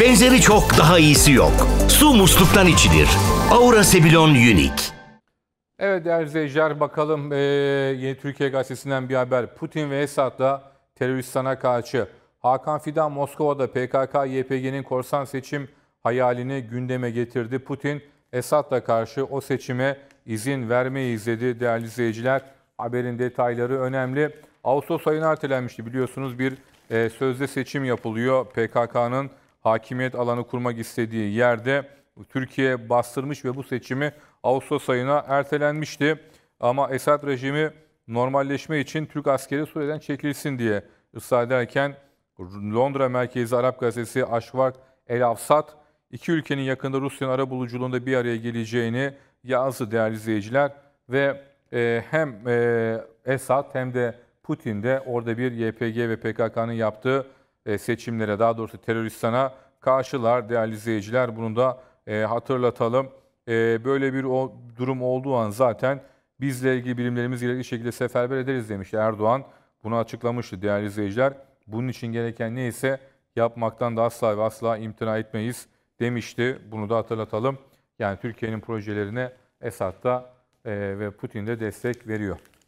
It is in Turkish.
Benzeri çok daha iyisi yok. Su musluktan içilir. Aura Sebilon Unique. Evet değerli izleyiciler bakalım ee, Yeni Türkiye Gazetesi'nden bir haber. Putin ve Esad'da teröristana karşı. Hakan Fidan Moskova'da PKK-YPG'nin korsan seçim hayalini gündeme getirdi. Putin Esad'la karşı o seçime izin vermeyi dedi değerli izleyiciler. Haberin detayları önemli. Ağustos ayına ertelenmişti biliyorsunuz bir e, sözde seçim yapılıyor PKK'nın hakimiyet alanı kurmak istediği yerde Türkiye bastırmış ve bu seçimi Ağustos ayına ertelenmişti. Ama Esad rejimi normalleşme için Türk askeri Suriye'den çekilsin diye ısrar ederken Londra merkezi Arap gazetesi Aşvak El Afsat iki ülkenin yakında Rusya'nın ara buluculuğunda bir araya geleceğini yazdı değerli izleyiciler ve e, hem e, Esad hem de Putin de orada bir YPG ve PKK'nın yaptığı e, seçimlere daha doğrusu teröristana karşılar değerli izleyiciler. Bunu da e, hatırlatalım. E, böyle bir o durum olduğu an zaten bizle ilgili bilimlerimiz gerekli şekilde seferber ederiz demiş Erdoğan. Bunu açıklamıştı değerli izleyiciler. Bunun için gereken neyse yapmaktan da asla ve asla imtina etmeyiz demişti. Bunu da hatırlatalım. Yani Türkiye'nin projelerine Esad da ve Putin de destek veriyor.